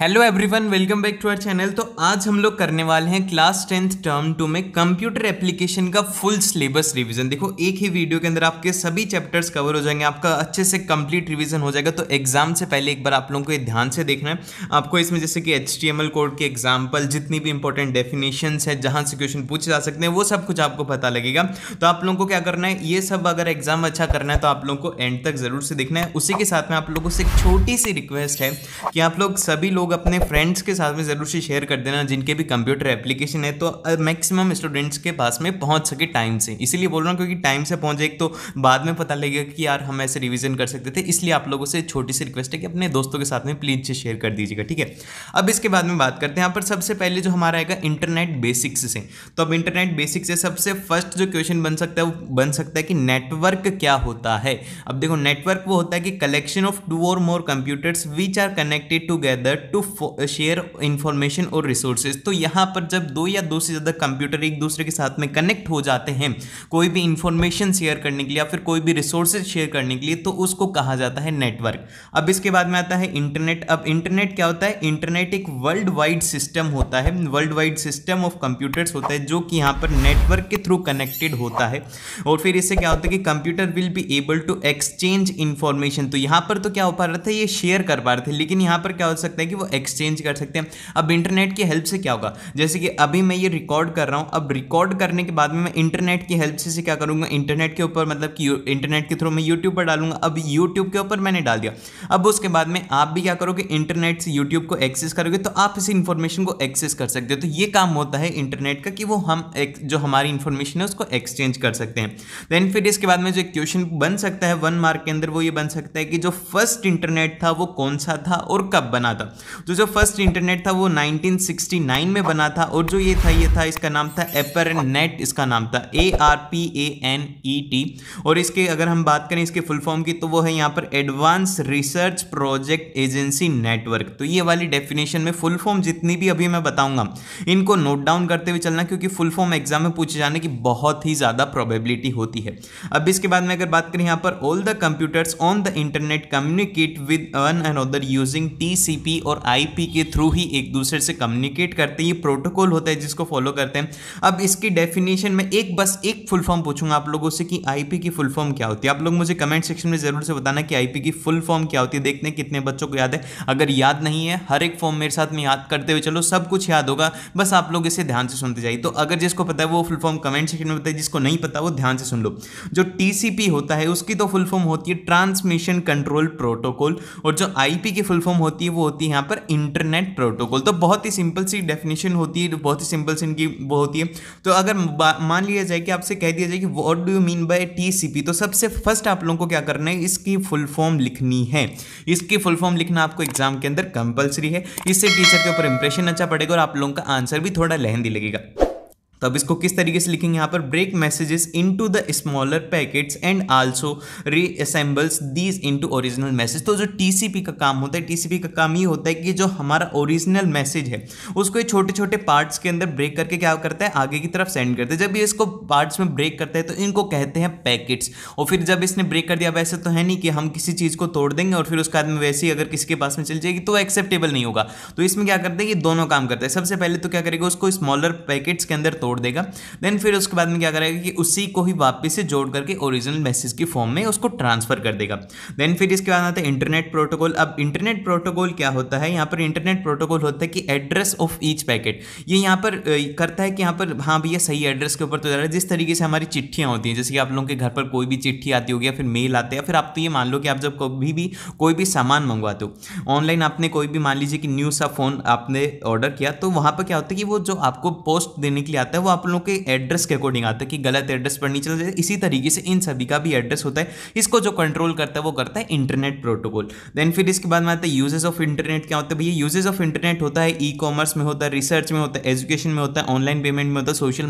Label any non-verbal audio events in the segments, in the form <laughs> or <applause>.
Hello everyone welcome back to our channel तो आज हम लोग करने वाले हैं क्लास टेंथ टर्म टू में कंप्यूटर एप्लीकेशन का फुल सिलेबस रिवीजन देखो एक ही वीडियो के अंदर आपके सभी चैप्टर्स कवर हो जाएंगे आपका अच्छे से कंप्लीट रिवीजन हो जाएगा तो एग्जाम से पहले एक बार आप लोगों को ये ध्यान से देखना है आपको इसमें जैसे कि एच कोड के एग्जाम्पल जितनी भी इंपॉर्टेंट डेफिनेशन है जहाँ से क्वेश्चन पूछे जा सकते हैं वो सब कुछ आपको पता लगेगा तो आप लोगों को क्या करना है ये सब अगर एग्जाम अच्छा करना है तो आप लोगों को एंड तक जरूर से देखना है उसी के साथ में आप लोगों से एक छोटी सी रिक्वेस्ट है कि आप लोग सभी लोग लोग अपने फ्रेंड्स के साथ में ज़रूर से शेयर कर देना जिनके भी कंप्यूटर एप्लीकेशन है तो मैक्सिमम स्टूडेंट्स के पास में पहुंच सके टाइम से इसीलिए बोल रहा हूँ क्योंकि टाइम से पहुंचे एक तो बाद में पता लगेगा कि यार हम ऐसे रिविजन कर सकते थे इसलिए आप लोगों से छोटी सी रिक्वेस्ट है कि अपने दोस्तों के साथ में प्लीज से शेयर कर दीजिएगा ठीक है अब इसके बाद में बात करते हैं यहाँ पर सबसे पहले जो हमारा आएगा इंटरनेट बेसिक्स से तो अब इंटरनेट बेसिक्स से सबसे फर्स्ट जो क्वेश्चन बन सकता है वो बन सकता है कि नेटवर्क क्या होता है अब देखो नेटवर्क वो होता है कि कलेक्शन ऑफ टू और more computers which are connected together to to share information और रिसोर्सेज तो यहाँ पर जब दो या दो से ज़्यादा कंप्यूटर एक दूसरे के साथ में कनेक्ट हो जाते हैं कोई भी इन्फॉर्मेशन शेयर करने के लिए या फिर कोई भी रिसोर्सेज शेयर करने के लिए तो उसको कहा जाता है नेटवर्क अब इसके बाद में आता है इंटरनेट अब इंटरनेट क्या होता है इंटरनेट एक वर्ल्ड वाइड सिस्टम होता है world wide system of computers होता है जो कि यहाँ पर नेटवर्क के थ्रू कनेक्टेड होता है और फिर इससे क्या होता है कि computer will be able to exchange information तो यहाँ पर तो क्या हो पा रहा था ये शेयर कर पा रहे थे लेकिन यहाँ पर क्या हो सकता है कि वो एक्सचेंज कर सकते हैं अब इंटरनेट की हेल्प से क्या होगा जैसे कि अभी मैं ये रिकॉर्ड कर रहा हूँ अब रिकॉर्ड करने के बाद में मैं इंटरनेट की हेल्प से क्या करूँगा इंटरनेट के ऊपर मतलब कि इंटरनेट के थ्रू मैं यूट्यूब पर डालूंगा अब यूट्यूब के ऊपर मैंने डाल दिया अब उसके बाद में आप भी क्या करोगे इंटरनेट से यूट्यूब को एक्सेस करोगे तो आप इस इंफॉर्मेशन को एक्सेस कर सकते हो तो ये काम होता है इंटरनेट का कि वो हम एक, जो हमारी इंफॉर्मेशन है उसको एक्सचेंज कर सकते हैं देन फिर इसके बाद में जो क्वेश्चन बन सकता है वन मार्क के अंदर वो ये बन सकता है कि जो फर्स्ट इंटरनेट था वो कौन सा था और कब बना था तो जो फर्स्ट इंटरनेट था वो 1969 में बना था और जो ये था ये था इसका नाम था एपर नेट इसका नाम था A R P A N E T और इसके अगर हम बात करें इसके फुल फॉर्म की तो वो है यहाँ पर advance research project agency network तो ये वाली डेफिनेशन में फुल फॉर्म जितनी भी अभी मैं बताऊंगा इनको नोट डाउन करते हुए चलना क्योंकि फुल फॉर्म एग्जाम में पूछे जाने की बहुत ही ज़्यादा प्रोबेबिलिटी होती है अब इसके बाद में अगर बात करें यहाँ पर all the computers on the internet communicate with one and other using T और आईपी के थ्रू ही एक दूसरे से कम्युनिकेट करते हैं ये प्रोटोकॉल होता है जिसको फॉलो करते हैं अब इसकी डेफिनेशन में एक बस एक फुल फॉर्म पूछूंगा आप लोगों से कि आईपी की फुल फॉर्म क्या होती है आप लोग मुझे कमेंट सेक्शन में ज़रूर से बताना कि आईपी की फुल फॉर्म क्या होती है देखते हैं कितने बच्चों को याद है अगर याद नहीं है हर एक फॉर्म मेरे साथ में याद करते हुए चलो सब कुछ याद होगा बस आप लोग इसे ध्यान से सुनते जाइए तो अगर जिसको पता है वो फुल फॉर्म कमेंट सेक्शन में बताए जिसको नहीं पता वो ध्यान से सुन लो जो टी होता है उसकी तो फुल फॉर्म होती है ट्रांसमिशन कंट्रोल प्रोटोकॉल और जो आईपी की फुल फॉर्म होती है वो होती है यहां पर पर इंटरनेट प्रोटोकॉल तो बहुत ही सिंपल सी डेफिनेशन होती है बहुत ही सिंपल सी इनकी वो होती है तो अगर मान लिया जाए कि आपसे कह दिया जाए कि what do you mean by T तो सबसे फर्स्ट आप लोगों को क्या करना है इसकी फुल फॉर्म लिखनी है इसकी फुल फॉर्म लिखना आपको एग्जाम के अंदर कंपलसरी है इससे टीचर के ऊपर इंप्रेशन अच्छा पड़ेगा और आप लोगों का आंसर भी थोड़ा लहंदी लगेगा तो अब इसको किस तरीके से लिखेंगे यहाँ पर break messages into the smaller packets and also reassembles these into original message तो जो टीसीपी का काम होता है टीसीपी का काम ये होता है कि जो हमारा ओरिजिनल मैसेज है उसको छोटे छोटे पार्ट्स के अंदर ब्रेक करके क्या करता है आगे की तरफ सेंड करते हैं जब ये इसको पार्ट्स में ब्रेक करता है तो इनको कहते हैं पैकेट्स और फिर जब इसने ब्रेक कर दिया वैसे तो है नहीं कि हम किसी चीज़ को तोड़ देंगे और फिर उसके बाद में वैसे ही अगर किसी के पास में चल जाएगी तो एक्सेप्टेबल नहीं होगा तो इसमें क्या करते हैं ये दोनों काम करते हैं सबसे पहले तो क्या करेगा उसको स्मॉलर पैकेट्स के अंदर तोड़ तोड़ देगा देन फिर उसके बाद में क्या करेगा कि उसी को ही वापस से जोड़ करके ओरिजिनल मैसेज की फॉर्म में उसको ट्रांसफर कर देगा देन फिर इसके बाद आता है इंटरनेट प्रोटोकॉल अब इंटरनेट प्रोटोकॉल क्या होता है यहाँ पर इंटरनेट प्रोटोकॉल होता है कि एड्रेस ऑफ ईच पैकेट ये यहाँ पर करता है कि यहाँ पर हाँ भैया सही एड्रेस के ऊपर तो जा रहा है जिस तरीके से हमारी चिट्ठियाँ होती हैं जैसे कि आप लोगों के घर पर कोई भी चिट्ठी आती होगी या फिर मेल आते हैं फिर आप तो ये मान लो कि आप जब कभी भी कोई भी सामान मंगवाते हो ऑनलाइन आपने कोई भी मान लीजिए कि न्यू सा फ़ोन आपने ऑर्डर किया तो वहाँ पर क्या होता है कि वो जो आपको पोस्ट देने के लिए आता है है वो आप लोगों के एड्रेस के अकॉर्डिंग आता है कि गलत एड्रेस पर नहीं चला जाए इसी तरीके से इन सभी का भी एड्रेस होता है इसको जो कंट्रोल करता है वो करता है इंटरनेट प्रोटोकॉल देन फिर इसके बाद में आता है यूजेज ऑफ इंटरनेट क्या होता है भैया यूजेज ऑफ इंटरनेट होता है ई कॉमर्स में होता है रिसर्च में होता है एजुकेशन में होता है ऑनलाइन पेमेंट में होता है सोशल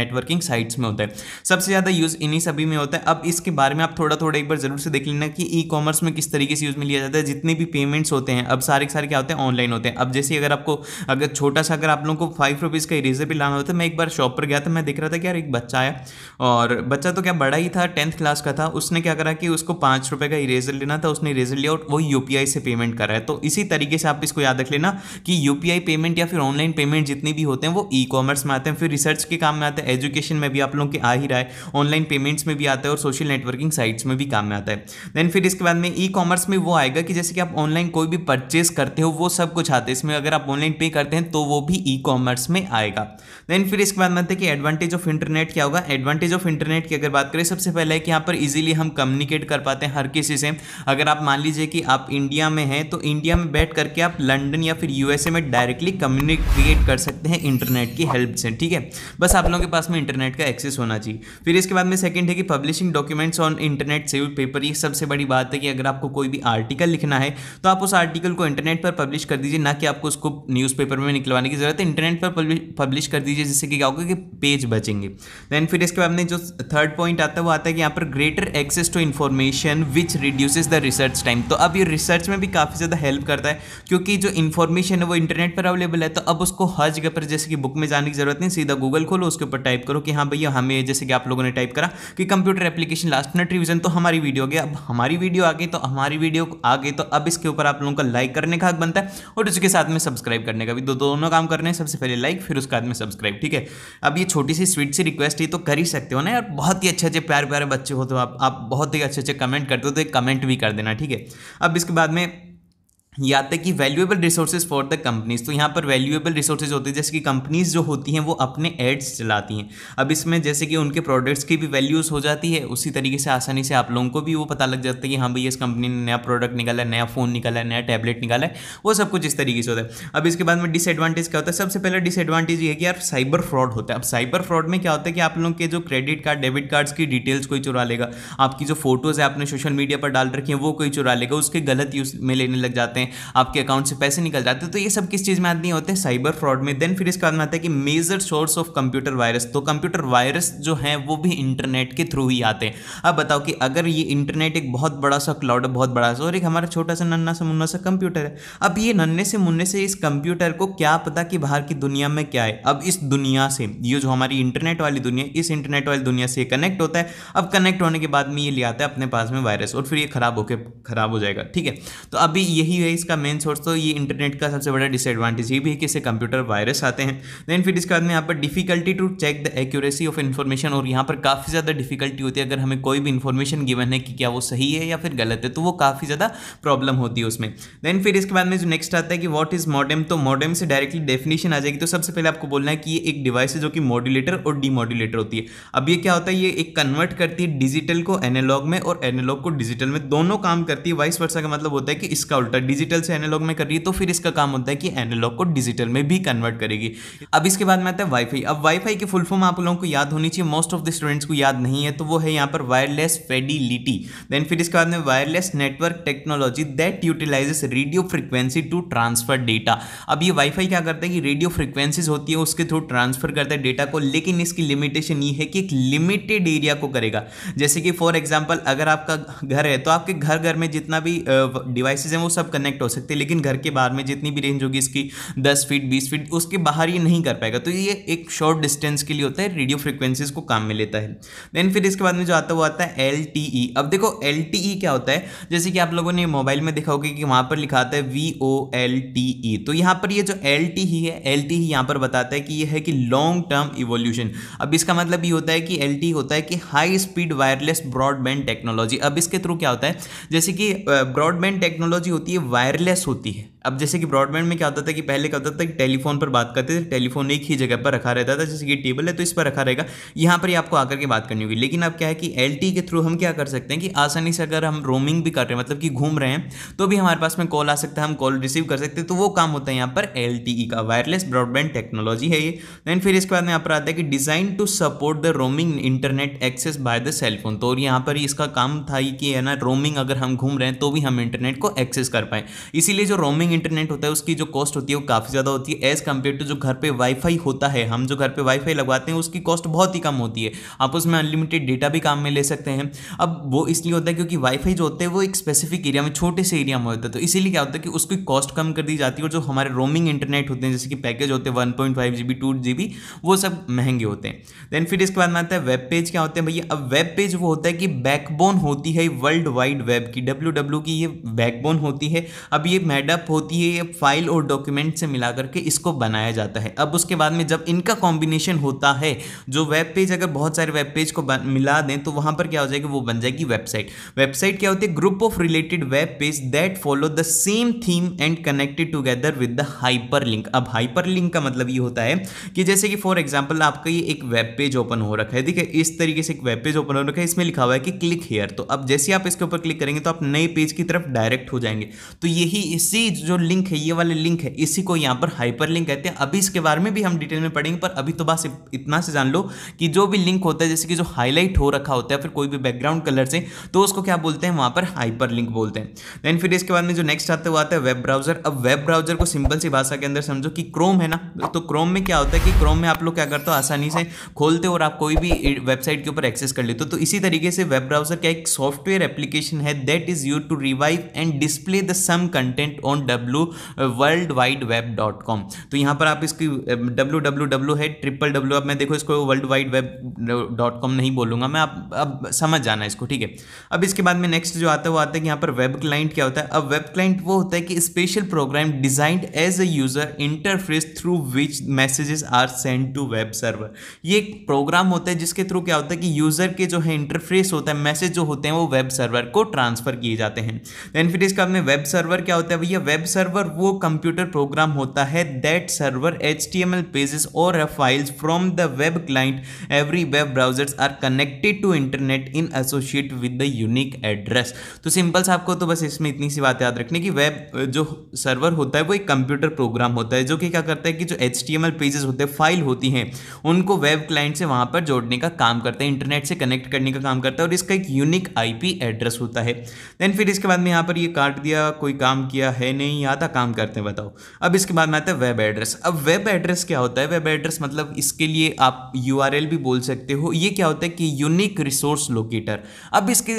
नेटवर्किंग साइट्स में होता है सबसे ज़्यादा यूज़ इन्हीं सभी में होता है अब इसके बारे में आप थोड़ा थोड़ा एक बार जरूर से देख लेना कि ई कॉमर्स में किस तरीके से यूज़ में लिया जाता है जितने भी पेमेंट्स होते हैं अब सारे सारे क्या होते हैं ऑनलाइन होते हैं अब जैसे अगर आपको अगर छोटा सा अगर आप लोगों को फाइव रुपीज़ का इरेजर भी लाना होता है मैं एक बार बार शॉप पर गया था तो मैं देख रहा था कि यार एक बच्चा आया और बच्चा तो क्या बड़ा ही था टेंथ क्लास का था उसने क्या करा कि उसको पाँच रुपये का इरेजर लेना था उसने इरेजर लिया और वो यू से पेमेंट करा है तो इसी तरीके से आप इसको याद रख लेना कि यू पेमेंट या फिर ऑनलाइन पेमेंट जितनी भी होते हैं वो ई कॉमर्स में आते हैं फिर रिसर्च के काम में आते हैं एजुकेशन में भी आप लोगों के आ ही रहा है ऑनलाइन पेमेंट्स में भी आता है और सोशल नेटवर्किंग साइट्स में भी काम में आता है देन फिर इसके बाद में ई कॉमर्स में वो आएगा कि जैसे कि आप ऑनलाइन कोई भी परचेस करते हो वो सब कुछ आते हैं इसमें अगर आप ऑनलाइन पे करते हैं तो वो भी ई कॉमर्स में आएगा देन फिर इसके बात मानते हैं कि एडवांटेज ऑफ इंटरनेट क्या होगा एडवांटेज ऑफ इंटरनेट की अगर बात करें सबसे पहले है कि यहाँ पर इजीली हम कम्युनिकेट कर पाते हैं हर किसी से अगर आप मान लीजिए कि आप इंडिया में हैं तो इंडिया में बैठ करके आप लंडन या फिर यूएसए में डायरेक्टली कम्युनिकेट कर सकते हैं इंटरनेट की हेल्प से ठीक है बस आप लोगों के पास में इंटरनेट का एक्सेस होना चाहिए फिर इसके बाद में सेकेंड है कि publishing documents on internet save paper ये सबसे बड़ी बात है कि अगर आपको कोई भी आर्टिकल लिखना है तो आप उस आर्टिकल को इंटरनेट पर पब्लिश कर दीजिए ना कि आपको उसको न्यूज़पेपर में निकलवाने की जरूरत है इंटरनेट पर पब्लिश कर दीजिए जिससे कि क्या होगा कि पेज बचेंगे देन फिर इसके बाद में जो थर्ड पॉइंट आता है वो आता है कि यहाँ पर greater access to information which reduces the research time तो अब ये रिसर्च में भी काफ़ी ज़्यादा हेल्प करता है क्योंकि जो इन्फॉर्मेशन है वो इंटरनेट पर अवेलेबल है तो अब उसको हर जगह पर जैसे कि बुक में जाने की जरूरत नहीं सीधा गूगल खोलो उसके ऊपर टाइप करो कि हाँ भैया हमें जैसे कि आप लोगों ने टाइप करा कि कंप्यूटर एप्लीकेशन लास्ट नट रिविजन तो हमारी वीडियो आ गई अब हमारी वीडियो आ गई तो हमारी वीडियो आ गई तो अब इसके ऊपर आप लोगों का लाइक करने का हक बनता है और उसके साथ में सब्सक्राइब करने का भी दो दोनों काम करने हैं सबसे पहले लाइक फिर उसके बाद में सब्सक्राइब ठीक है अब ये छोटी सी स्वीट सी रिक्वेस्ट ही तो कर ही सकते हो ना यार बहुत ही अच्छे अच्छे प्यारे प्यारे बच्चे हो तो आप आप बहुत ही अच्छे अच्छे कमेंट करते हो तो एक कमेंट भी कर देना ठीक है अब इसके बाद में या तक कि valuable resources for the companies तो यहाँ पर वैल्यूएबल रिसोर्सेज होते हैं जैसे कि कंपनीज जो होती हैं वो अपने एड्स चलाती हैं अब इसमें जैसे कि उनके प्रोडक्ट्स की भी वैल्यूज़ हो जाती है उसी तरीके से आसानी से आप लोगों को भी वो पता लग जाता है कि हाँ भाई इस कंपनी ने नया प्रोडक्ट निकाला है नया फ़ोन निकाला है नया टैबलेट निकाला है वो सब कुछ इस तरीके से होता है अब इसके बाद में डिसएडवांटेज क्या होता है सबसे पहले डिसएडवांटेज ये है कि यार साइबर फ्रॉड होता है अब साइबर फ्रॉड में क्या होता है कि आप लोगों के जो क्रेडिट कार्ड डेबिट कार्ड्स की डिटेल्स कोई चुरा लेगा आपकी जो फोटोज़ है आपने सोशल मीडिया पर डाल रखी है वो कोई चुरा लेगा उसके गलत यूज़ में लेने लग जाते हैं जाते हैं आपके अकाउंट से पैसे निकल जाते हैं तो ये सब किस चीज़ में आदमी होते हैं साइबर फ्रॉड में देन फिर इसके बाद में आता है कि major source of computer virus तो कंप्यूटर वायरस जो है वो भी इंटरनेट के थ्रू ही आते हैं अब बताओ कि अगर ये इंटरनेट एक बहुत बड़ा सा क्लाउड बहुत बड़ा सा और एक हमारा छोटा सा नन्ना सा मुन्ना सा कंप्यूटर है अब ये नन्ने से मुन्ने से इस कंप्यूटर को क्या पता कि बाहर की दुनिया में क्या है अब इस दुनिया से ये जो हमारी इंटरनेट वाली दुनिया इस इंटरनेट वाली दुनिया से कनेक्ट होता है अब कनेक्ट होने के बाद में ये ले आता है अपने पास में वायरस और फिर ये खराब होकर खराब हो जाएगा ठीक है तो अभी यही है है इसका मेन सोर्स तो ये इंटरनेट का सबसे बड़ा डिसएडवांटेज ये भी है कि इससे कंप्यूटर वायरस आते हैं देन फिर इसके बाद में यहाँ पर difficulty to check the accuracy of information और यहाँ पर काफ़ी ज़्यादा डिफिकल्टी होती है अगर हमें कोई भी इन्फॉर्मेशन गिवन है कि क्या वो सही है या फिर गलत है तो वो काफ़ी ज़्यादा प्रॉब्लम होती है उसमें देन फिर इसके बाद में जो नेक्स्ट आता है कि वॉट इज़ मॉडम तो मॉडम से डायरेक्टली डेफिनेशन आ जाएगी तो सबसे पहले आपको बोलना है कि ये एक डिवाइस है जो कि मॉड्यूलेटर और डीमोड्यूलेटर होती है अब ये क्या होता है ये एक कन्वर्ट करती है डिजिटल को एनालॉग में और एनालॉग को डिजिटल में दोनों काम करती है वाइस वर्षा का मतलब होता है कि इसका उल्टा डिजिटल डिजिटल से एनालॉग में कर रही है तो फिर इसका काम होता है कि एनालॉग को डिजिटल में भी कन्वर्ट करेगी अब इसके बाद में आता है वाईफाई अब वाईफाई की फुल फॉर्म आप लोगों को याद होनी चाहिए मोस्ट ऑफ द स्टूडेंट्स को याद नहीं है तो वो है यहाँ पर वायरलेस फेडिलिटी देन फिर इसके बाद में wireless network technology that utilizes radio frequency to transfer data अब ये वाईफाई क्या करता है कि रेडियो फ्रिक्वेंसीज होती है उसके थ्रू ट्रांसफर करता है डेटा को लेकिन इसकी लिमिटेशन ये है कि एक लिमिटेड एरिया को करेगा जैसे कि फॉर एग्जाम्पल अगर आपका घर है तो आपके घर घर में जितना भी डिवाइसेज हैं वो सब कनेक्ट कनेक्ट हो सकती है लेकिन घर के बाहर में जितनी भी रेंज होगी इसकी दस फीट बीस फीट उसके बाहर ये नहीं कर पाएगा तो ये एक शॉर्ट डिस्टेंस के लिए होता है रेडियो फ्रिक्वेंसीज को काम में लेता है देन फिर इसके बाद में जो आता है वो आता है एल e। अब देखो एल e क्या होता है जैसे कि आप लोगों ने मोबाइल में देखा होगा कि वहाँ पर लिखा आता है V O L T E तो यहाँ पर ये जो एल टी e ही है एल टी ही यहाँ पर बताता है कि ये है कि लॉन्ग टर्म इवोल्यूशन अब इसका मतलब ये होता है कि एल टी होता है कि high speed wireless broadband technology अब इसके थ्रू क्या होता है जैसे कि ब्रॉडबैंड टेक्नोलॉजी होती है वायरलेस होती है अब जैसे कि ब्रॉडबैंड में क्या होता था कि पहले क्या होता था कि टेलीफोन पर बात करते थे टेलीफोन एक ही जगह पर रखा रहता था जैसे कि टेबल है तो इस पर रखा रहेगा यहाँ पर ही आपको आकर के बात करनी होगी लेकिन अब क्या है कि एल के थ्रू हम क्या कर सकते हैं कि आसानी से अगर हम रोमिंग भी कर रहे हैं मतलब कि घूम रहे हैं तो भी हमारे पास में कॉल आ सकता है हम कॉल रिसीव कर सकते हैं तो वो काम होता है यहाँ पर एल e का वायरलेस ब्रॉडबैंड टेक्नोलॉजी है ये देन फिर इसके बाद यहाँ पर आता है कि design to support the roaming internet access by the cellphone तो और यहाँ पर इसका काम था कि है ना रोमिंग अगर हम घूम रहे हैं तो भी हम इंटरनेट को एक्सेस कर पाए इसीलिए जो रोमिंग स्ट्रीमिंग इंटरनेट होता है उसकी जो कॉस्ट होती है वो काफ़ी ज़्यादा होती है एज़ कम्पेयर टू जो घर पे वाईफाई होता है हम जो घर पे वाईफाई लगवाते हैं उसकी कॉस्ट बहुत ही कम होती है आप उसमें अनलिमिटेड डेटा भी काम में ले सकते हैं अब वो इसलिए होता है क्योंकि वाईफाई जो होते हैं वो एक स्पेसिफिक एरिया में छोटे से एरिया में होता है तो इसीलिए क्या होता है कि उसकी कॉस्ट कम कर दी जाती है और जो हमारे रोमिंग इंटरनेट होते हैं जैसे कि पैकेज होते हैं वन पॉइंट फाइव वो सब महंगे होते हैं देन फिर इसके बाद में आता है वेब पेज क्या होते हैं भैया अब वेब पेज वो होता है कि बैकबोन होती है वर्ल्ड वाइड वेब की डब्ल्यू डब्ल्यू की ये बैकबोन होती है अब ये मेडअप हो होती है ये फाइल और डॉक्यूमेंट से मिला करके इसको बनाया जाता है अब उसके बाद में जब इनका कॉम्बिनेशन होता है जो वेब पेज अगर बहुत सारे वेब पेज को मिला दें तो वहाँ पर क्या हो जाएगा वो बन जाएगी वेबसाइट वेबसाइट क्या होती है group of related web page that follow the same theme and connected together with the hyper link अब हाइपर लिंक का मतलब ये होता है कि जैसे कि फॉर एग्जाम्पल आपका ये एक वेब पेज ओपन हो रखा है ठीक है इस तरीके से एक वेब पेज ओपन हो रखा है इसमें लिखा हुआ है कि क्लिक हेयर तो अब जैसे आप इसके ऊपर क्लिक करेंगे तो आप नए पेज की तरफ डायरेक्ट हो जाएंगे तो यही इसी जो लिंक है ये वाले लिंक है इसी को यहाँ पर हाइपर लिंक कहते हैं अभी इसके बारे में भी हम डिटेल में पढ़ेंगे पर अभी तो बस इतना से जान लो कि जो भी लिंक होता है जैसे कि जो हाईलाइट हो रखा होता है फिर कोई भी बैकग्राउंड कलर से तो उसको क्या बोलते हैं वहाँ पर हाइपर लिंक बोलते हैं देन फिर इसके बाद में जो नेक्स्ट आता है वो आता है वेब ब्राउजर अब वेब ब्राउजर को सिंपल सी भाषा के अंदर समझो कि क्रोम है ना तो क्रोम में क्या होता है कि क्रोम में आप लोग क्या करते हो आसानी से खोलते हो और आप कोई भी वेबसाइट के ऊपर एक्सेस कर लेते हो तो इसी तरीके से वेब ब्राउजर का एक सॉफ्टवेयर एप्लीकेशन है that is you to revive and display the some content on W world wide web dot com तो यहाँ पर आप इसकी डब्ल्यू डब्ल्यू डब्ल्यू है ट्रिपल डब्ल्यू अब मैं देखो इसको world wide web dot com नहीं बोलूँगा मैं आप अब समझ जाना इसको ठीक है अब इसके बाद में नेक्स्ट जो आता है वो आता है कि यहाँ पर वेब क्लाइंट क्या होता है अब वेब क्लाइंट वो होता है कि special program designed as a user interface through which messages are send to web server ये एक प्रोग्राम होता है जिसके थ्रू क्या होता है कि यूजर के जो है इंटरफेस होता है मैसेज जो होते हैं वो वेब सर्वर को ट्रांसफर किए जाते हैं देन फिर इसका में वेब सर्वर क्या होता है भैया वेब सर्वर वो कंप्यूटर प्रोग्राम होता है that server H T M L pages और files from the web client every web browsers are connected to internet in associate with the unique address तो simple आपको तो बस इसमें इतनी सी बात याद रखनी कि वेब जो सर्वर होता है वो एक कंप्यूटर प्रोग्राम होता है जो कि क्या करता है कि जो H T M L pages होते हैं फाइल होती हैं उनको वेब क्लाइंट से वहाँ पर जोड़ने का काम करता है इंटरनेट से कनेक्ट करने का काम करता है और इसका एक यूनिक आई पी एड्रेस होता है देन फिर इसके बाद में यहाँ पर ये काट दिया कोई काम किया है नहीं नहीं आता काम करते हैं बताओ अब इसके बाद में आता है वेब एड्रेस अब वेब एड्रेस क्या होता है वेब एड्रेस मतलब इसके लिए आप यू भी बोल सकते हो ये क्या होता है कि यूनिक रिसोर्स लोकेटर अब इसके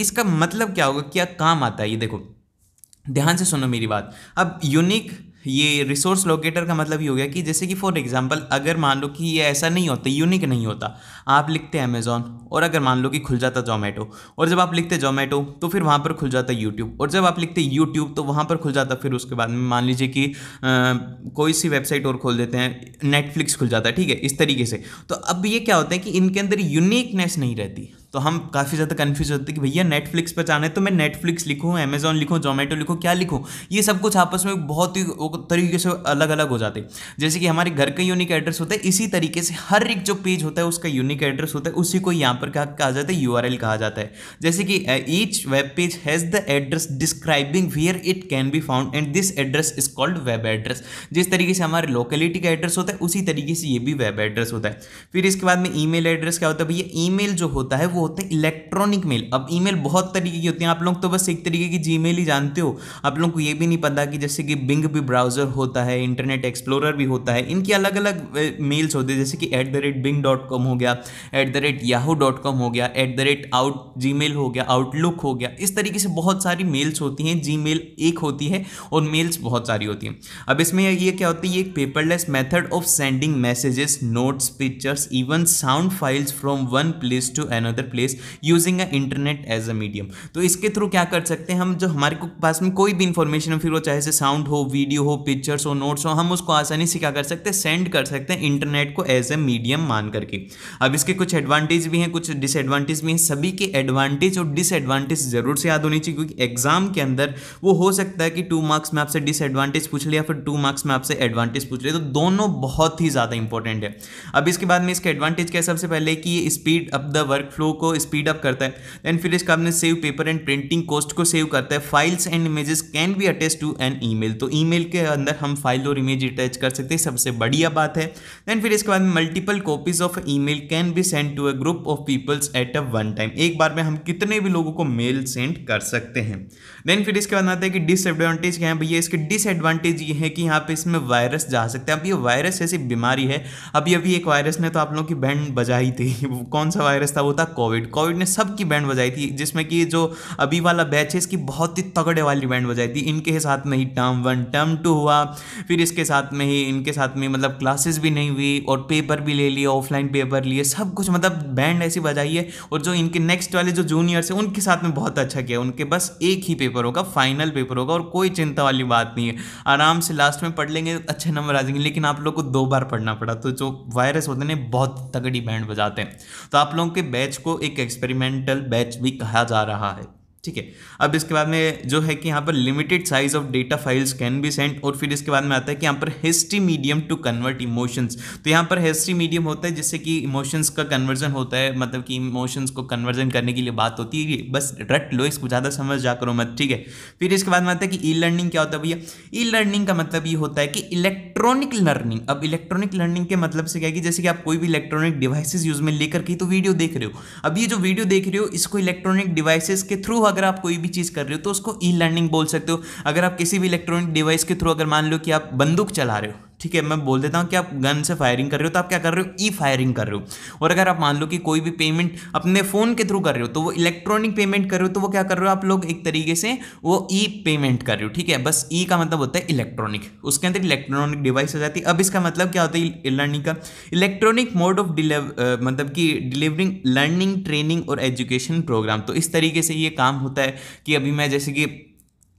इसका मतलब क्या होगा क्या काम आता है ये देखो ध्यान से सुनो मेरी बात अब यूनिक ये रिसोर्स लोकेटर का मतलब ये हो गया कि जैसे कि फॉर एग्जांपल अगर मान लो कि ये ऐसा नहीं होता यूनिक नहीं होता आप लिखते हैं अमेज़ॉन और अगर मान लो कि खुल जाता जोमेटो और जब आप लिखते जोमेटो तो फिर वहाँ पर खुल जाता यूट्यूब और जब आप लिखते यूट्यूब तो वहाँ पर खुल जाता फिर उसके बाद में मान लीजिए कि आ, कोई सी वेबसाइट और खोल देते हैं नेटफ्लिक्स खुल जाता है ठीक है इस तरीके से तो अब ये क्या होता है कि इनके अंदर यूनिकनेस नहीं रहती तो हम काफ़ी ज़्यादा कन्फ्यूज होते कि भैया नेटफ्लिक्स पर जाना है तो मैं नेटफ्लिक्स लिखूँ अमेजोन लिखूँ जोमेटो लिखूँ क्या लिखूँ ये सब कुछ आपस में बहुत ही तरीके से अलग अलग हो जाते जैसे कि हमारे घर का यूनिक एड्रेस होता है इसी तरीके से हर एक जो पेज होता है उसका यूनिक एड्रेस होता है उसी को यहाँ पर क्या कहा जाता है यू कहा जाता है जैसे कि each web page has the address describing where it can be found and this address is called web address जिस तरीके से हमारे लोकेलिटी का एड्रेस होता है उसी तरीके से ये भी वेब एड्रेस होता है फिर इसके बाद में ई एड्रेस क्या होता है भैया ई जो होता है वो वो होते हैं इलेक्ट्रॉनिक मेल अब ईमेल बहुत तरीके की होती है आप लोग तो बस एक तरीके की जीमेल ही जानते हो आप लोग को ये भी नहीं पता कि जैसे कि बिंग भी ब्राउजर होता है इंटरनेट एक्सप्लोरर भी होता है इनकी अलग अलग मेल्स होते हैं जैसे कि at the rate Bing dot com हो गया at the rate Yahoo dot com हो गया at the rate out Gmail हो गया आउटलुक हो गया इस तरीके से बहुत सारी मेल्स होती हैं जी मेल एक होती है और मेल्स बहुत सारी होती हैं अब इसमें ये क्या होती है ये एक paperless method of sending messages notes pictures even sound files from one place to another place using a internet as a medium तो इसके थ्रू क्या कर सकते हैं हम जो हमारे पास में कोई भी इंफॉर्मेशन फिर वो चाहे से साउंड हो वीडियो हो पिक्चर्स हो नोट्स हो हम उसको आसानी से क्या कर सकते हैं सेंड कर सकते हैं इंटरनेट को एज ए मीडियम मान करके अब इसके कुछ एडवांटेज भी हैं कुछ डिसएडवांटेज भी हैं सभी के एडवांटेज और डिसएडवांटेज ज़रूर से याद होनी चाहिए क्योंकि एग्जाम के अंदर वो हो सकता है कि टू मार्क्स में आपसे डिसएडवांटेज पूछ लिया फिर टू मार्क्स में आपसे एडवांटेज पूछ लिया तो दोनों बहुत ही ज़्यादा इंपॉर्टेंट है अब इसके बाद में इसके एडवांटेज क्या सबसे पहले कि speed up the work flow को स्पीड अप करता है देन फिर इसका आपने save paper and printing cost को सेव करता है files and images can be attach to an email तो ईमेल के अंदर हम फाइल और इमेज अटैच कर सकते हैं सबसे बढ़िया बात है देन फिर इसके बाद multiple copies of email can be send to a group of peoples at a one time एक बार में हम कितने भी लोगों को मेल सेंड कर सकते हैं देन फिर इसके बाद आता है कि डिसएडवांटेज क्या है भैया इसके डिसएडवांटेज ये है कि यहाँ पे इसमें वायरस जा सकते हैं अब ये वायरस ऐसी बीमारी है अभी अभी एक वायरस ने तो आप लोगों की बैंड बजाई थी <laughs> कौन सा वायरस था वो था कोविड कोविड कोविड ने सबकी बैंड बजाई थी जिसमें कि जो अभी वाला बैच है इसकी बहुत ही तगड़े वाली बैंड बजाई थी इनके साथ में ही टर्म वन टर्म टू हुआ फिर इसके साथ में ही इनके साथ में मतलब क्लासेस भी नहीं हुई और पेपर भी ले लिए ऑफलाइन पेपर लिए सब कुछ मतलब बैंड ऐसी बजाई है और जो इनके नेक्स्ट वाले जो जूनियर्स हैं उनके साथ में बहुत अच्छा किया उनके बस एक ही पेपर होगा फाइनल पेपर होगा और कोई चिंता वाली बात नहीं है आराम से लास्ट में पढ़ लेंगे अच्छे नंबर आ जाएंगे लेकिन आप लोग को दो बार पढ़ना पड़ा तो जो वायरस होते हैं बहुत तगड़ी बैंड बजाते हैं तो आप लोगों के बैच को एक एक्सपेरिमेंटल बैच भी कहा जा रहा है ठीक है अब इसके बाद में जो है कि यहाँ पर limited size of data files can be send और फिर इसके बाद में आता है कि यहाँ पर history medium to convert emotions तो यहाँ पर हिस्ट्री मीडियम होता है जिससे कि इमोशंस का कन्वर्जन होता है मतलब कि इमोशंस को कन्वर्जन करने के लिए बात होती है बस रट लो इसको ज़्यादा समझ जा करो मत ठीक है फिर इसके बाद में आता है कि ई लर्निंग क्या होता है भैया ई लर्निंग का मतलब ये होता है कि इलेक्ट्रॉनिक लर्निंग अब इलेक्ट्रॉनिक लर्निंग के मतलब से क्या कि जैसे कि आप कोई भी इलेक्ट्रॉनिक डिवाइसेज यूज में लेकर के तो वीडियो देख रहे हो अब ये जो वीडियो देख रहे हो इसको इलेक्ट्रॉनिक डिवाइसेज के थ्रू अगर आप कोई भी चीज़ कर रहे हो तो उसको ई लर्निंग बोल सकते हो अगर आप किसी भी इलेक्ट्रॉनिक डिवाइस के थ्रू अगर मान लो कि आप बंदूक चला रहे हो ठीक है मैं बोल देता हूँ कि आप गन से फायरिंग कर रहे हो तो आप क्या कर रहे हो ई फायरिंग कर रहे हो और अगर आप मान लो कि कोई भी पेमेंट अपने फ़ोन के थ्रू कर रहे हो तो वो इलेक्ट्रॉनिक पेमेंट कर रहे हो तो वो क्या कर रहे हो आप लोग एक तरीके से वो ई पेमेंट कर रहे हो ठीक है बस ई e का मतलब होता है इलेक्ट्रॉनिक उसके अंदर इलेक्ट्रॉनिक डिवाइस हो जाती है अब इसका मतलब क्या होता है लर्निंग e-, का इलेक्ट्रॉनिक मोड ऑफ मतलब कि डिलीवरिंग लर्निंग ट्रेनिंग और एजुकेशन प्रोग्राम तो इस तरीके से ये काम होता है कि अभी मैं जैसे कि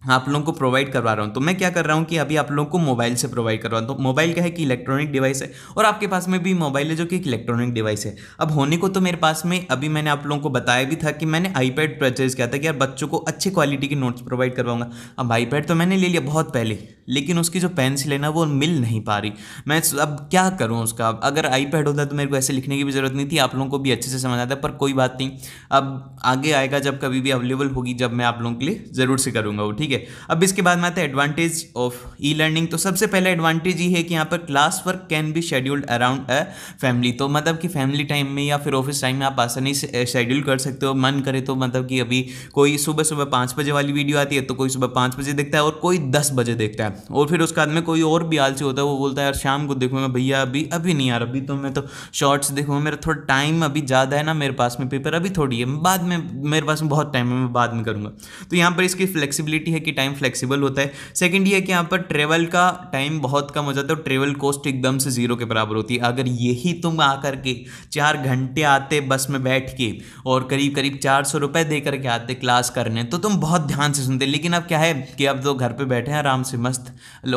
आप लोगों को प्रोवाइड करवा रहा हूँ तो मैं क्या कर रहा हूँ कि अभी आप लोगों को मोबाइल से प्रोवाइड करवा तो मोबाइल क्या है कि इलेक्ट्रॉनिक डिवाइस है और आपके पास में भी मोबाइल है जो कि इलेक्ट्रॉनिक डिवाइस है अब होने को तो मेरे पास में अभी मैंने आप लोगों को बताया भी था कि मैंने आईपैड परचेज किया था कि यार बच्चों को अच्छी क्वालिटी के नोट्स प्रोवाइड करवाऊंगा अब आईपैड तो मैंने ले लिया बहुत पहले लेकिन उसकी जो पेंसिल है ना वो मिल नहीं पा रही मैं अब क्या करूँ उसका अगर आईपैड होता तो मेरे को ऐसे लिखने की भी ज़रूरत नहीं थी आप लोगों को भी अच्छे से समझ आता पर कोई बात नहीं अब आगे आएगा जब कभी भी अवेलेबल होगी जब मैं आप लोगों के लिए ज़रूर से करूँगा वो ठीक ठीक है अब इसके बाद में आता है एडवांटेज ऑफ ई लर्निंग तो सबसे पहले एडवांटेज ये है कि यहाँ पर class work can be scheduled around a family तो मतलब कि फैमिली टाइम में या फिर ऑफिस टाइम में आप आसानी से शेड्यूल कर सकते हो मन करे तो मतलब कि अभी कोई सुबह सुबह पाँच बजे वाली वीडियो आती है तो कोई सुबह पाँच बजे देखता है और कोई दस बजे देखता है और फिर उसके बाद में कोई और भी आलसी होता है वो बोलता है यार शाम को मैं भैया अभी अभी नहीं यार अभी तो मैं तो शॉर्ट्स देखूँगा मेरा थोड़ा टाइम अभी ज़्यादा है ना मेरे पास में पेपर अभी थोड़ी है बाद में मेरे पास में बहुत टाइम है मैं बाद में करूँगा तो यहाँ पर इसकी फ्लेक्सिबिलिटी है कि टाइम फ्लेक्सिबल होता है सेकंड ये है कि यहाँ पर ट्रेवल का टाइम बहुत कम हो जाता है ट्रेवल कॉस्ट एकदम से ज़ीरो के बराबर होती है अगर यही तुम आकर के चार घंटे आते बस में बैठ के और करीब करीब चार सौ रुपये दे करके आते क्लास करने तो तुम बहुत ध्यान से सुनते लेकिन अब क्या है कि अब तो घर पर बैठे हैं आराम से मस्त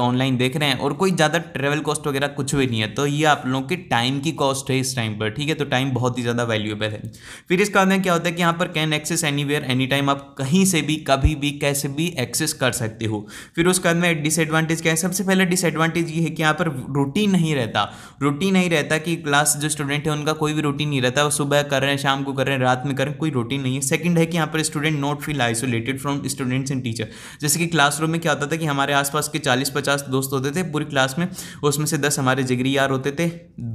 ऑनलाइन देख रहे हैं और कोई ज़्यादा ट्रेवल कॉस्ट वगैरह कुछ भी नहीं है तो ये आप लोगों के टाइम की कॉस्ट है इस टाइम पर ठीक है तो टाइम बहुत ही ज़्यादा वैल्यूएबल है फिर इसका क्या होता है कि यहाँ पर can access anywhere any time आप कहीं से भी कभी भी कैसे भी एक्सेस कर सकते हो फिर उसके बाद में डिसएडवांटेज क्या है सबसे पहले डिसएडवांटेज ये है कि यहाँ पर रूटीन नहीं रहता रूटीन नहीं रहता कि क्लास जो स्टूडेंट है उनका कोई भी रूटीन नहीं रहता सुबह कर रहे हैं शाम को कर रहे हैं रात में करें कोई रूटीन नहीं है सेकंड है कि यहाँ पर student not feel isolated from students and teacher जैसे कि क्लासरूम में क्या होता था कि हमारे आसपास के चालीस पचास दोस्त होते थे पूरी क्लास में उसमें से दस हमारे जिगरी यार होते थे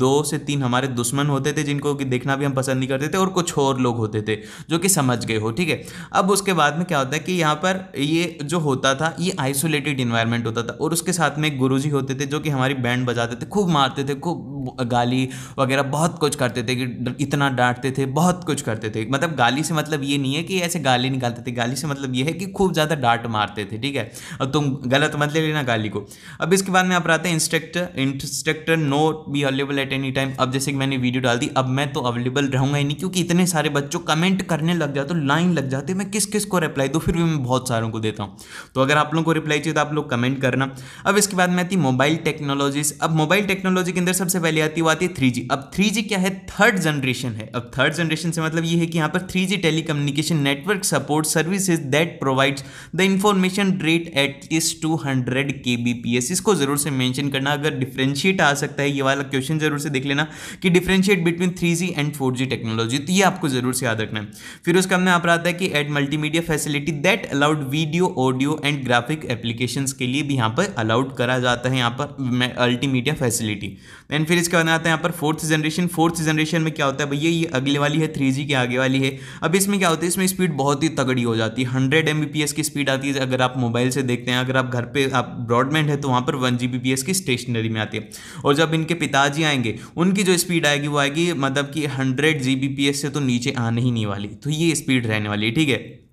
दो से तीन हमारे दुश्मन होते थे जिनको कि देखना भी हम पसंद नहीं करते थे और कुछ और लोग होते थे जो कि समझ गए हो ठीक है अब उसके बाद में क्या होता है कि यहाँ पर ये जो होता था ये आइसोलेटेड इन्वायरमेंट होता था और उसके साथ में एक गुरु होते थे जो कि हमारी बैंड बजाते थे खूब मारते थे खूब गाली वगैरह बहुत कुछ करते थे कि इतना डांटते थे बहुत कुछ करते थे मतलब गाली से मतलब ये नहीं है कि ऐसे गाली निकालते थे गाली से मतलब ये है कि खूब ज़्यादा डांट मारते थे ठीक है अब तुम गलत मत ले लेना गाली को अब इसके बाद में आप आते हैं instructor instructor no be available at any time अब जैसे कि मैंने वीडियो डाल दी अब मैं तो अवेलेबल रहूँगा ही नहीं क्योंकि इतने सारे बच्चों कमेंट करने लग जाते लाइन लग जाती मैं किस किस को रिप्लाई दूँ फिर भी मैं बहुत सारों को देता हूँ तो अगर आप लोग को रिप्लाई चाहिए तो आप लोग कमेंट करना अब इसके बाद में आती मोबाइल टेक्नोलॉजीज अब मोबाइल टेक्नोलॉजी के अंदर सबसे पहले आती वो आती है थ्री अब थ्री क्या है थर्ड जनरेशन है अब थर्ड जनरेशन से मतलब ये है कि यहाँ पर three G telecommunication network support services that provides the information rate at least two hundred K B P S इसको जरूर से मैंशन करना अगर डिफ्रेंशिएट आ सकता है ये वाला क्वेश्चन जरूर से देख लेना कि differentiate between three G and four G technology तो ये आपको जरूर से याद रखना है फिर उसका में यहाँ पर आता कि at multimedia facility that allowed video और ऑडियो एंड ग्राफिक एप्लीकेशन के लिए भी यहाँ पर अलाउड करा जाता है यहाँ पर अल्टीमीडिया फैसिलिटी एंड फिर इसके बाद आता है यहाँ पर फोर्थ जनरेशन फोर्थ जनरेशन में क्या होता है भैया ये अगले वाली है थ्री के आगे वाली है अब इसमें क्या होता है इसमें स्पीड बहुत ही तगड़ी हो जाती है हंड्रेड एम की स्पीड आती है अगर आप मोबाइल से देखते हैं अगर आप घर पर आप ब्रॉडबैंड है तो वहाँ पर वन जी की स्टेशनरी में आती है और जब इनके पिताजी आएंगे उनकी जो स्पीड आएगी वो आएगी मतलब कि हंड्रेड जी से तो नीचे आने ही नहीं वाली तो ये स्पीड रहने वाली है ठीक है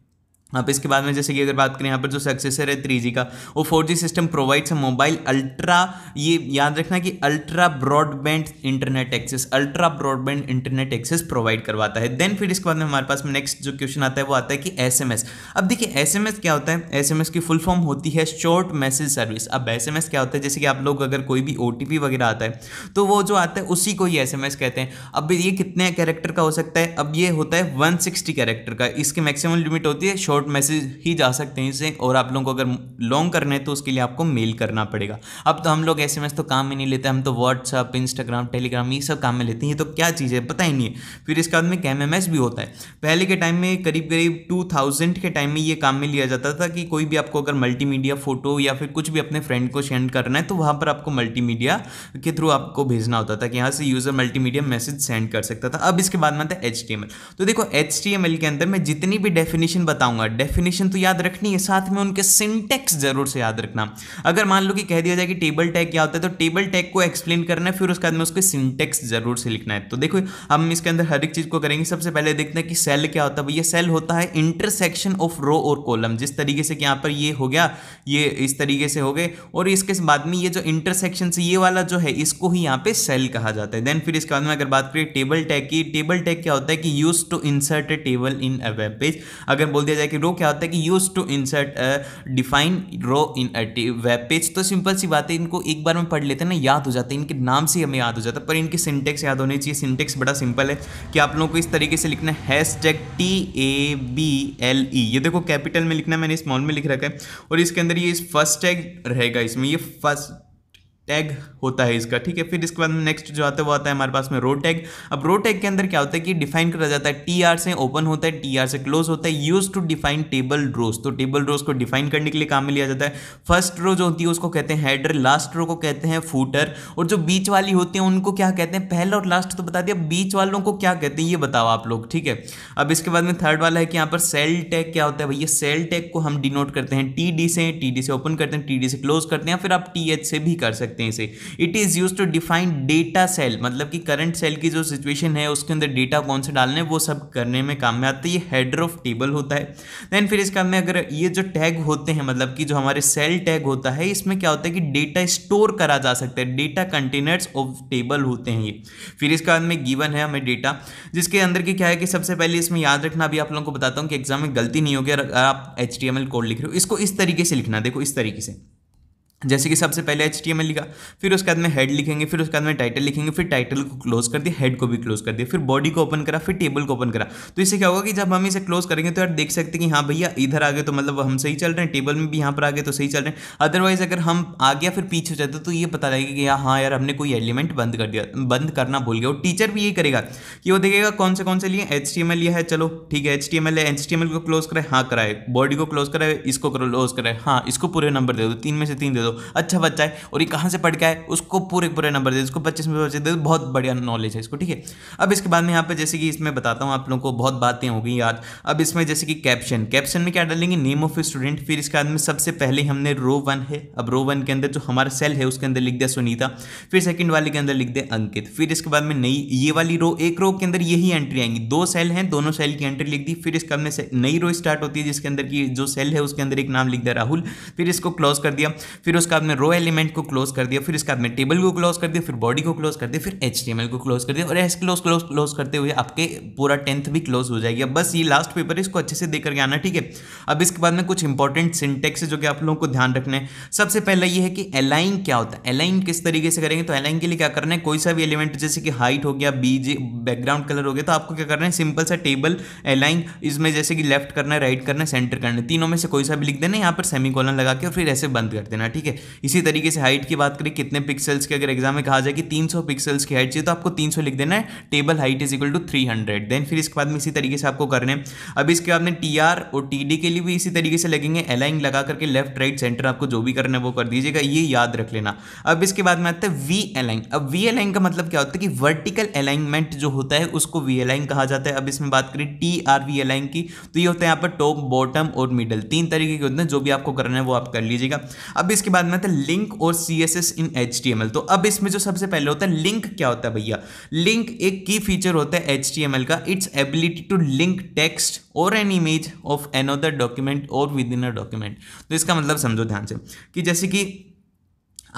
अब इसके बाद में जैसे कि अगर बात करें यहाँ पर जो सक्सेसर है थ्री जी का वो four G system provides mobile ultra ये याद रखना कि ultra broadband internet access ultra broadband internet access provide करवाता है देन फिर इसके बाद में हमारे पास में नेक्स्ट जो क्वेश्चन आता है वो आता है कि एस अब देखिए एस क्या होता है एस की फुल फॉर्म होती है शॉर्ट मैसेज सर्विस अब एस क्या होता है जैसे कि आप लोग अगर कोई भी ओ वगैरह आता है तो वो जो आता है उसी को ही एस कहते हैं अब ये कितने कैरेक्टर का हो सकता है अब ये होता है वन कैरेक्टर का इसकी मैक्सिमम लिमिट होती है शॉर्ट शॉर्ट मैसेज ही जा सकते हैं इसे और आप लोगों को अगर लॉन्ग करना है तो उसके लिए आपको मेल करना पड़ेगा अब तो हम लोग एस तो काम में नहीं लेते हम तो व्हाट्सअप इंस्टाग्राम टेलीग्राम ये सब काम में लेते हैं ये तो क्या चीज़ है पता ही नहीं है फिर इसके बाद में कैम भी होता है पहले के टाइम में करीब करीब टू के टाइम में ये काम में लिया जाता था कि कोई भी आपको अगर मल्टीमीडिया फोटो या फिर कुछ भी अपने फ्रेंड को सेंड करना है तो वहाँ पर आपको मल्टीमीडिया के थ्रू आपको भेजना होता था कि यहाँ से यूज़र मल्टीमीडिया मैसेज सेंड कर सकता था अब इसके बाद में आता है एच तो देखो एच के अंदर मैं जितनी भी डेफिनेशन बताऊंगा डेफिनेशन तो याद रखनी है साथ में उनके सिंटेक्स जरूर से याद रखना अगर मान लो कि कह दिया जाए कि टेबल टैग क्या होता है तो टेबल टैग को एक्सप्लेन करना है फिर उसके बाद में उसके सिंटेक्स जरूर से लिखना है तो देखो हम इसके अंदर हर एक चीज़ को करेंगे सबसे पहले देखते हैं कि सेल क्या होता है भैया सेल होता है इंटरसेक्शन ऑफ रो और कॉलम जिस तरीके से यहाँ पर ये हो गया ये इस तरीके से हो गए और इसके बाद में ये जो इंटरसेक्शन से ये वाला जो है इसको ही यहाँ पे सेल कहा जाता है देन फिर इसके बाद में अगर बात करें टेबल टैग की टेबल टैग क्या होता है कि use to insert a table in a web page अगर बोल दिया जाए कि कि रो क्या होता है कि use to insert define row in web page तो सिंपल सी बात है इनको एक बार में पढ़ लेते हैं ना याद हो जाते हैं इनके नाम से हमें याद हो जाता है पर इनके सिंटेक्स याद होने चाहिए सिंटेक्स बड़ा सिंपल है कि आप लोगों को इस तरीके से लिखना है hash T A B L E ये देखो कैपिटल में लिखना है मैंने स्मॉल में लिख रखा है और इसके अंदर ये फर्स्ट टैग रहेगा इसमें ये फर्स्ट टैग होता है इसका ठीक है फिर इसके बाद में नेक्स्ट जो आता है वो आता है हमारे पास में रो टैग अब रो टैग के अंदर क्या होता है कि डिफाइन करा जाता है टी आर से ओपन होता है टी आर से क्लोज होता है used to define table rows तो टेबल रोज को डिफाइन करने के लिए काम में लिया जाता है फर्स्ट रो जो होती है उसको कहते हैं हेडर लास्ट रो को कहते हैं फूटर और जो बीच वाली होती है उनको क्या कहते हैं पहला और लास्ट तो बता दिया बीच वालों को क्या कहते हैं ये बताओ आप लोग ठीक है अब इसके बाद में थर्ड वाला है कि यहाँ पर सेल टैग क्या होता है भैया सेल टैग को हम डिनोट करते हैं टी डी से टी डी से ओपन करते हैं टी डी से क्लोज करते हैं फिर आप टी एच से भी कर सकते हैं सकते हैं इसे it is used to define data cell मतलब कि करंट सेल की जो सिचुएशन है उसके अंदर डेटा कौन से डालने वो सब करने में काम में आता है ये हेडर ऑफ टेबल होता है देन फिर इसका में अगर ये जो टैग होते हैं मतलब कि जो हमारे सेल टैग होता है इसमें क्या होता है कि डेटा स्टोर करा जा सकता है डेटा कंटेनर्स ऑफ टेबल होते हैं ये फिर इसके बाद में गिवन है हमें डेटा जिसके अंदर की क्या है कि सबसे पहले इसमें याद रखना अभी आप लोगों को बताता हूँ कि एग्जाम में गलती नहीं होगी अगर आप एच कोड लिख रहे हो इसको इस तरीके से लिखना देखो इस तरीके से जैसे कि सबसे पहले एच लिखा फिर उसके बाद में हेड लिखेंगे फिर उसके बाद में टाइटल लिखेंगे फिर टाइटल को क्लोज कर दिया हेड को भी क्लोज कर दिया फिर बॉडी को ओपन करा फिर टेबल को ओपन करा तो इससे क्या होगा कि जब हम इसे क्लोज करेंगे तो यार देख सकते हैं कि हाँ भैया इधर आ गए तो मतलब हम सही चल रहे हैं टेबल में भी यहाँ पर आ गए तो सही चल रहे हैं अदरवाइज अगर हम आ गया फिर पीछे जाते तो ये पता लगेगा कि यार हाँ यार हमने कोई एलिमेंट बंद कर दिया बंद करना भूल गया और टीचर भी यही करेगा कि वो देखेगा कौन से कौन से लिए एच लिया है चलो ठीक है एच टी है एच को क्लोज कराए हाँ कराए बॉडी को क्लोज कराए इसको क्लोज कराए हाँ इसको पूरे नंबर दे दो तीन में से तीन दे दो दो अच्छा बच्चा है और ये कहाँ से पढ़ के आए उसको पूरे पूरे नंबर दे दो इसको पच्चीस में बच्चे दे दो बहुत बढ़िया नॉलेज है इसको ठीक है अब इसके बाद में यहाँ पर जैसे कि इसमें बताता हूँ आप लोगों को बहुत बातें हो गई याद अब इसमें जैसे कि कैप्शन कैप्शन में क्या डालेंगे नेम ऑफ स्टूडेंट फिर इसके बाद में सबसे पहले हमने रो वन है अब रो वन के अंदर जो हमारा सेल है उसके अंदर लिख दिया सुनीता फिर सेकंड वाले के अंदर लिख दे अंकित फिर इसके बाद में नई ये वाली रो एक रो के अंदर यही एंट्री आएंगी दो सेल हैं दोनों सेल की एंट्री लिख दी फिर इसके बाद में नई रो स्टार्ट होती है जिसके अंदर की जो सेल है उसके अंदर एक नाम लिख दिया राहुल फिर इसको क्लोज कर दिया फिर फिर उसके बाद में रो एलिमेंट को क्लोज कर दिया फिर इसके बाद में टेबल को क्लोज कर दिया फिर बॉडी को क्लोज कर दिया फिर एच को क्लोज कर दिया और एस क्लोज क्लोज क्लोज करते हुए आपके पूरा टेंथ भी क्लोज हो जाएगी बस ये लास्ट पेपर इसको अच्छे से देकर आना ठीक है अब इसके बाद में कुछ इंपॉर्टेंट सिंटेक्स जो कि आप लोगों को ध्यान रखना है सबसे पहला ये है कि अलाइन क्या होता है अलाइन किस तरीके से करेंगे तो एलाइन के लिए क्या करना है कोई सा भी एलिमेंट जैसे कि हाइट हो गया बीज बैकग्राउंड कलर हो गया तो आपको क्या करना है सिंपल सा टेबल अलाइन इसमें जैसे कि लेफ्ट करना है राइट करना है सेंटर करना है तीनों में से कोई सा भी लिख देना यहाँ पर सेमी लगा के और फिर ऐसे बंद कर देना ठीक है ठीक है इसी तरीके से हाइट की बात करें कितने पिक्सल्स की अगर एग्जाम में कहा जाए कि 300 पिक्सल्स की हाइट चाहिए तो आपको 300 लिख देना है table height is equal to 300 then फिर इसके बाद में इसी तरीके से आपको करने हैं अब इसके बाद में टी और टी के लिए भी इसी तरीके से लगेंगे एलाइन लगा करके लेफ्ट राइट सेंटर आपको जो भी करना है वो कर दीजिएगा ये याद रख लेना अब इसके बाद में आता है वी एलाइन अब वी एलाइन का मतलब क्या होता है कि वर्टिकल अलाइनमेंट जो होता है उसको वी एलाइन कहा जाता है अब इसमें बात करें टी आर वी एलाइन की तो ये होता है यहाँ पर टॉप बॉटम और मिडल तीन तरीके के होते हैं जो भी आपको करना है वो आप कर लीजिएगा अब इसके बाद में आता है लिंक और C S S in H T M L तो अब इसमें जो सबसे पहले होता है लिंक क्या होता है भैया लिंक एक की फीचर होता है एच टी एम एल का it's ability to link text or an image of another document or within a document तो इसका मतलब समझो ध्यान से कि जैसे कि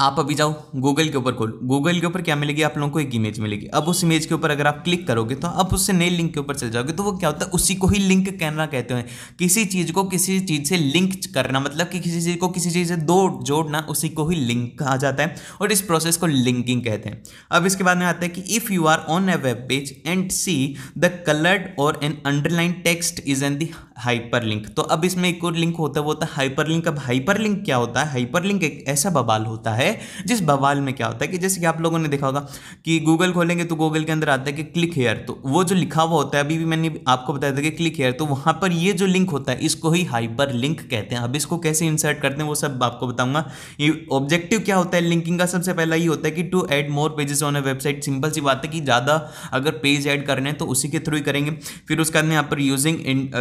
आप अभी जाओ गूगल के ऊपर खोलो गूगल के ऊपर क्या मिलेगी आप लोगों को एक इमेज मिलेगी अब उस इमेज के ऊपर अगर आप क्लिक करोगे तो आप उससे नए लिंक के ऊपर चले जाओगे तो वो क्या होता है उसी को ही लिंक कहना कहते हैं किसी चीज़ को किसी चीज़ से लिंक करना मतलब कि किसी चीज़ को किसी चीज़ से दो जोड़ना उसी को ही लिंक कहा जाता है और इस प्रोसेस को लिंकिंग कहते हैं अब इसके बाद में आता है कि if you are on a web page and see the coloured or an underline text is an the hyperlink तो अब इसमें एक और लिंक होता है वो होता है हाइपरलिंक अब हाइपरलिंक क्या होता है हाइपरलिंक एक ऐसा बवाल होता है जिस बवाल में क्या होता है कि जैसे कि आप लोगों ने देखा होगा कि गूगल खोलेंगे तो गूगल के अंदर आता है कि क्लिक हेयर तो वो जो लिखा हुआ होता है अभी भी मैंने आपको बताया था कि क्लिक हेयर तो वहाँ पर ये जो लिंक होता है इसको ही हाइपर लिंक कहते हैं अब इसको कैसे इंसर्ट करते हैं वो सब आपको बताऊँगा ये ऑब्जेक्टिव क्या होता है लिंकिंग का सबसे पहला ये होता है कि to add more pages on a website simple सी बात है कि ज़्यादा अगर पेज ऐड करने हैं तो उसी के थ्रू ही करेंगे फिर उसके बाद में यहाँ पर यूजिंग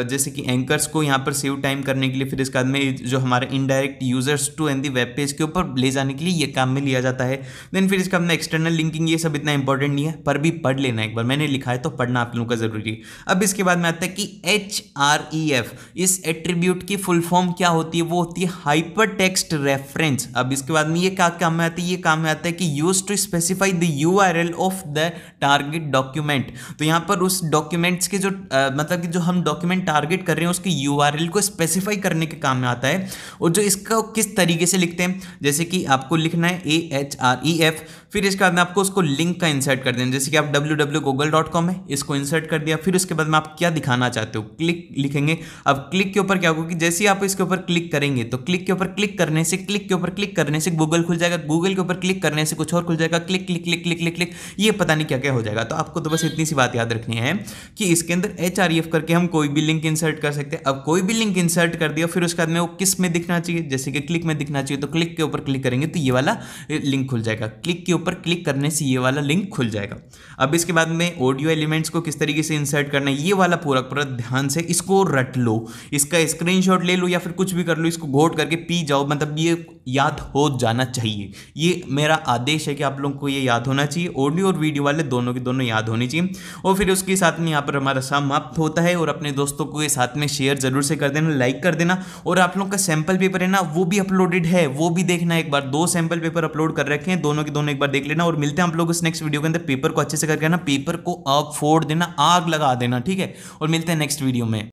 जैसे कि एंकर्स को यहाँ पर सेव टाइम करने के लिए फिर इसके बाद में जो हमारे indirect users to and the web page के ऊपर ले जाने के लिए ये काम में लिया जाता है देन फिर इसका में एक्सटर्नल लिंकिंग ये सब इतना इंपॉर्टेंट नहीं है पर भी पढ़ लेना एक बार मैंने लिखा है तो पढ़ना आप लोगों का जरूरी है अब इसके बाद में आता है कि एच आर ई एफ इस एट्रीब्यूट की फुल फॉर्म क्या होती है वो होती है हाइपर टेक्स्ट रेफरेंस अब इसके बाद में ये क्या काम में आती है ये काम में आता है कि use to specify the U R L of the target document तो यहाँ पर उस डॉक्यूमेंट्स के जो आ, मतलब कि जो हम डॉक्यूमेंट टारगेट कर रहे हैं उसकी यू को स्पेसिफाई करने के काम में आता है और जो इसका किस तरीके से लिखते हैं जैसे कि आपको लिखना है A H R E F फिर इसके बाद में आपको उसको लिंक का इंसर्ट कर देना जैसे कि आप W W Google dot com है इसको इंसर्ट कर दिया फिर उसके बाद में आप क्या दिखाना चाहते हो क्लिक लिखेंगे अब क्लिक के ऊपर क्या होगा कि जैसे ही आप इसके ऊपर क्लिक करेंगे तो क्लिक के ऊपर क्लिक करने से क्लिक के ऊपर क्लिक करने से गूगल खुल जाएगा गूगल के ऊपर क्लिक करने से कुछ और खुल जाएगा click click click click click click ये पता नहीं क्या क्या हो जाएगा तो आपको तो बस इतनी सी बात याद रखनी है कि इसके अंदर एच करके हम कोई भी लिंक इंसर्ट कर सकते हैं अब कोई भी लिंक इंसर्ट कर दिया फिर उसके बाद में वो किस में दिखना चाहिए जैसे कि क्लिक में दिखना चाहिए तो क्लिक के ऊपर क्लिक करेंगे तो ये वाला लिंक खुल जाएगा क्लिक के ऊपर ऊपर क्लिक करने से ये वाला लिंक खुल जाएगा अब इसके बाद में ऑडियो एलिमेंट्स को किस तरीके से इंसर्ट करना है ये वाला पूरा पूरा ध्यान से इसको रट लो इसका स्क्रीनशॉट ले लो या फिर कुछ भी कर लो इसको घोट करके पी जाओ मतलब ये याद हो जाना चाहिए ये मेरा आदेश है कि आप लोगों को ये याद होना चाहिए ऑडियो और वीडियो वाले दोनों के दोनों याद होनी चाहिए और फिर उसके साथ में यहाँ पर हमारा समाप्त होता है और अपने दोस्तों को ये साथ में शेयर ज़रूर से कर देना लाइक कर देना और आप लोगों का सैंपल पेपर है ना वो भी अपलोडेड है वो भी देखना एक बार दो सैम्पल पेपर अपलोड कर रखे हैं दोनों के दोनों एक बार देख लेना और मिलते हैं आप लोग इस नेक्स्ट वीडियो के अंदर पेपर को अच्छे से करके ना पेपर को आग फोड़ देना आग लगा देना ठीक है और मिलते हैं नेक्स्ट वीडियो में